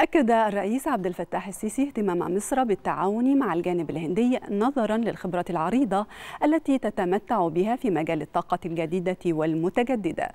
أكد الرئيس عبد الفتاح السيسي اهتمام مصر بالتعاون مع الجانب الهندي نظرا للخبرة العريضة التي تتمتع بها في مجال الطاقة الجديدة والمتجددة.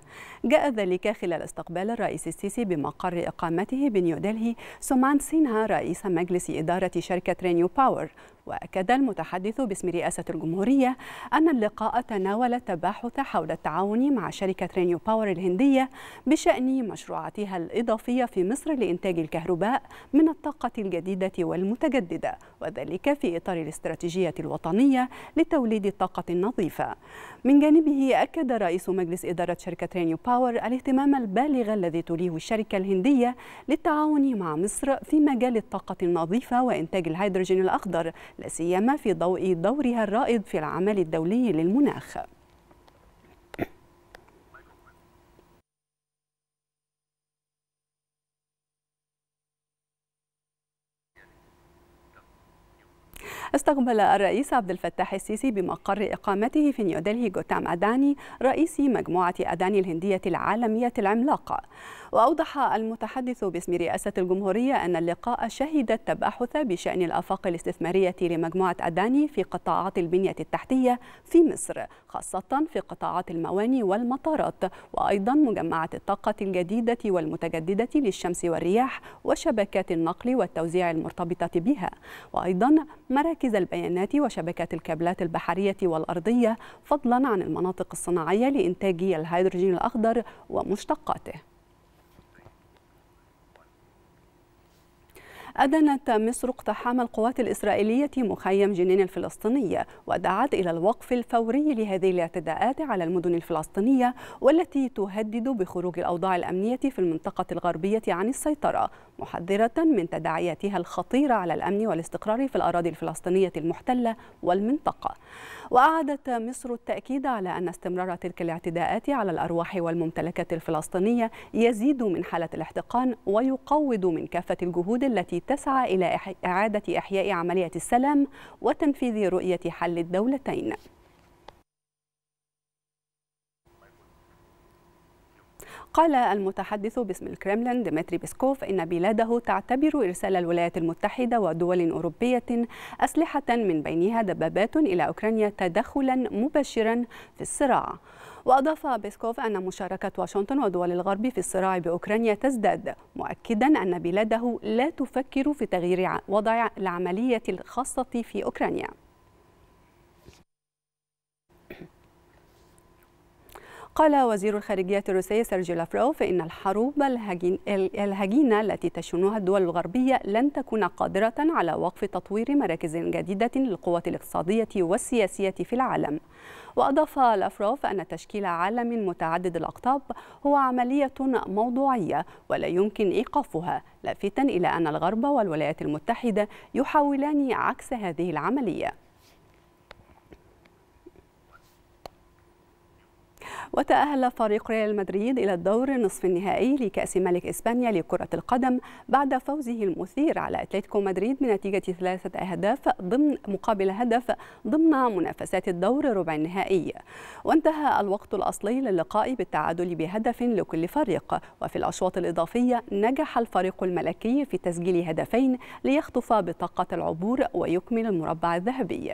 جاء ذلك خلال استقبال الرئيس السيسي بمقر إقامته بنيودلهي سومان سينها رئيس مجلس إدارة شركة رينيو باور وأكد المتحدث باسم رئاسة الجمهورية أن اللقاء تناول تباحث حول التعاون مع شركة رينيو باور الهندية بشأن مشروعاتها الإضافية في مصر لإنتاج الكهرباء من الطاقة الجديدة والمتجددة وذلك في إطار الاستراتيجية الوطنية لتوليد الطاقة النظيفة من جانبه أكد رئيس مجلس إدارة شركة رينيو باور الاهتمام البالغ الذي تليه الشركة الهندية للتعاون مع مصر في مجال الطاقة النظيفة وإنتاج الهيدروجين الأخضر لا سيما في ضوء دورها الرائد في العمل الدولي للمناخ استقبل الرئيس عبد الفتاح السيسي بمقر إقامته في نيودلهي جوتام أداني رئيس مجموعة أداني الهندية العالمية العملاقة وأوضح المتحدث باسم رئاسة الجمهورية أن اللقاء شهد التباحث بشأن الآفاق الاستثمارية لمجموعة أداني في قطاعات البنية التحتية في مصر خاصة في قطاعات المواني والمطارات وأيضا مجمعة الطاقة الجديدة والمتجددة للشمس والرياح وشبكات النقل والتوزيع المرتبطة بها وأيضا مراكز مراكز البيانات وشبكات الكابلات البحرية والأرضية فضلا عن المناطق الصناعية لإنتاج الهيدروجين الأخضر ومشتقاته أدنت مصر اقتحام القوات الإسرائيلية مخيم جنين الفلسطيني ودعت إلى الوقف الفوري لهذه الاعتداءات على المدن الفلسطينية والتي تهدد بخروج الأوضاع الأمنية في المنطقة الغربية عن السيطرة محذرة من تداعياتها الخطيرة على الأمن والاستقرار في الأراضي الفلسطينية المحتلة والمنطقة وأعادت مصر التأكيد على أن استمرار تلك الاعتداءات على الأرواح والممتلكات الفلسطينية يزيد من حالة الاحتقان ويقوض من كافة الجهود التي تسعى إلى إعادة إحياء عملية السلام وتنفيذ رؤية حل الدولتين قال المتحدث باسم الكرملين ديمتري بيسكوف إن بلاده تعتبر إرسال الولايات المتحدة ودول أوروبية أسلحة من بينها دبابات إلى أوكرانيا تدخلا مباشرا في الصراع وأضاف بيسكوف أن مشاركة واشنطن ودول الغرب في الصراع بأوكرانيا تزداد مؤكدا أن بلاده لا تفكر في تغيير وضع العملية الخاصة في أوكرانيا قال وزير الخارجية الروسي سيرجي لافروف إن الحروب الهجينة التي تشنها الدول الغربية لن تكون قادرة على وقف تطوير مراكز جديدة للقوات الاقتصادية والسياسية في العالم وأضاف لافروف أن تشكيل عالم متعدد الأقطاب هو عملية موضوعية ولا يمكن إيقافها لافتا إلى أن الغرب والولايات المتحدة يحاولان عكس هذه العملية وتأهل فريق ريال مدريد إلى الدور نصف النهائي لكأس ملك إسبانيا لكرة القدم بعد فوزه المثير على أتلتيكو مدريد بنتيجة ثلاثة أهداف ضمن مقابل هدف ضمن منافسات الدور ربع النهائي وانتهى الوقت الأصلي للقاء بالتعادل بهدف لكل فريق وفي الأشواط الإضافية نجح الفريق الملكي في تسجيل هدفين ليخطف بطاقة العبور ويكمل المربع الذهبي